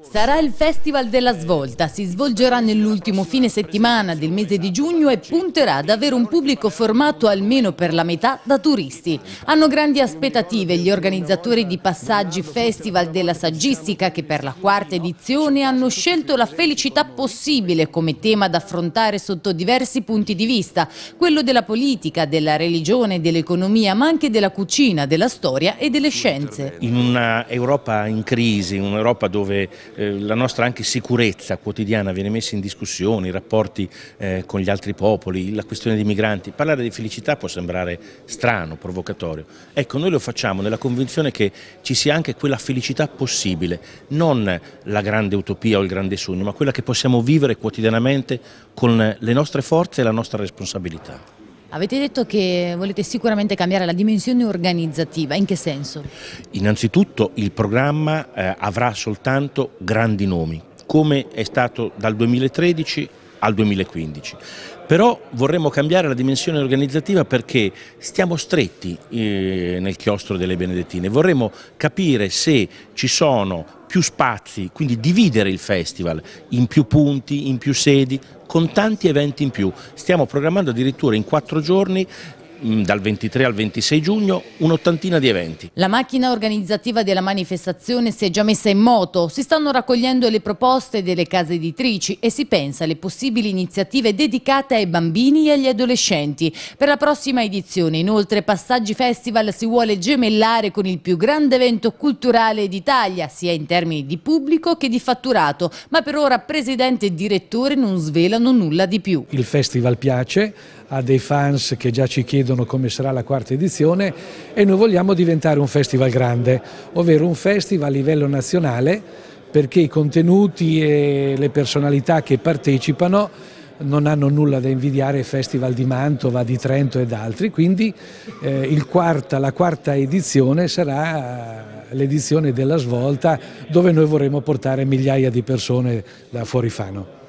Sarà il Festival della Svolta, si svolgerà nell'ultimo fine settimana del mese di giugno e punterà ad avere un pubblico formato almeno per la metà da turisti. Hanno grandi aspettative gli organizzatori di Passaggi Festival della Saggistica che per la quarta edizione hanno scelto la felicità possibile come tema da affrontare sotto diversi punti di vista, quello della politica, della religione, dell'economia ma anche della cucina, della storia e delle scienze. In un'Europa in crisi, un'Europa dove eh, la nostra anche sicurezza quotidiana viene messa in discussione, i rapporti eh, con gli altri popoli, la questione dei migranti. Parlare di felicità può sembrare strano, provocatorio. Ecco, noi lo facciamo nella convinzione che ci sia anche quella felicità possibile, non la grande utopia o il grande sogno, ma quella che possiamo vivere quotidianamente con le nostre forze e la nostra responsabilità. Avete detto che volete sicuramente cambiare la dimensione organizzativa, in che senso? Innanzitutto il programma eh, avrà soltanto grandi nomi, come è stato dal 2013 al 2015. Però vorremmo cambiare la dimensione organizzativa perché stiamo stretti eh, nel chiostro delle Benedettine, vorremmo capire se ci sono più spazi, quindi dividere il festival in più punti, in più sedi, con tanti eventi in più. Stiamo programmando addirittura in quattro giorni Mm, dal 23 al 26 giugno un'ottantina di eventi. La macchina organizzativa della manifestazione si è già messa in moto, si stanno raccogliendo le proposte delle case editrici e si pensa alle possibili iniziative dedicate ai bambini e agli adolescenti. Per la prossima edizione inoltre Passaggi Festival si vuole gemellare con il più grande evento culturale d'Italia, sia in termini di pubblico che di fatturato, ma per ora presidente e direttore non svelano nulla di più. Il festival piace, a dei fans che già ci chiedono come sarà la quarta edizione e noi vogliamo diventare un festival grande, ovvero un festival a livello nazionale perché i contenuti e le personalità che partecipano non hanno nulla da invidiare ai festival di Mantova, di Trento ed altri, quindi eh, quarta, la quarta edizione sarà eh, l'edizione della svolta dove noi vorremmo portare migliaia di persone da fuori Fano.